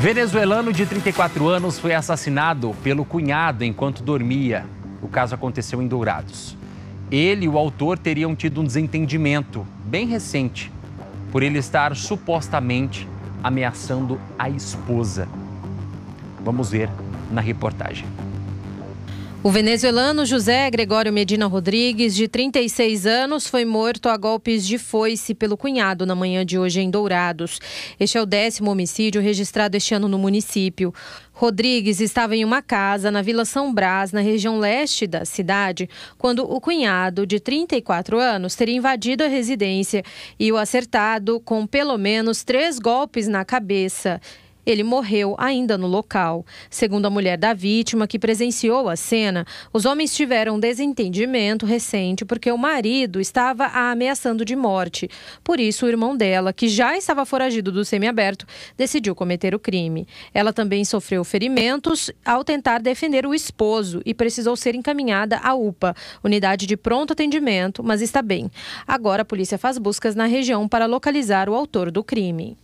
Venezuelano de 34 anos foi assassinado pelo cunhado enquanto dormia. O caso aconteceu em Dourados. Ele e o autor teriam tido um desentendimento bem recente por ele estar supostamente ameaçando a esposa. Vamos ver na reportagem. O venezuelano José Gregório Medina Rodrigues, de 36 anos, foi morto a golpes de foice pelo cunhado na manhã de hoje em Dourados. Este é o décimo homicídio registrado este ano no município. Rodrigues estava em uma casa na Vila São Brás, na região leste da cidade, quando o cunhado, de 34 anos, teria invadido a residência e o acertado com pelo menos três golpes na cabeça. Ele morreu ainda no local. Segundo a mulher da vítima, que presenciou a cena, os homens tiveram um desentendimento recente porque o marido estava a ameaçando de morte. Por isso, o irmão dela, que já estava foragido do semiaberto, decidiu cometer o crime. Ela também sofreu ferimentos ao tentar defender o esposo e precisou ser encaminhada à UPA, unidade de pronto atendimento, mas está bem. Agora a polícia faz buscas na região para localizar o autor do crime.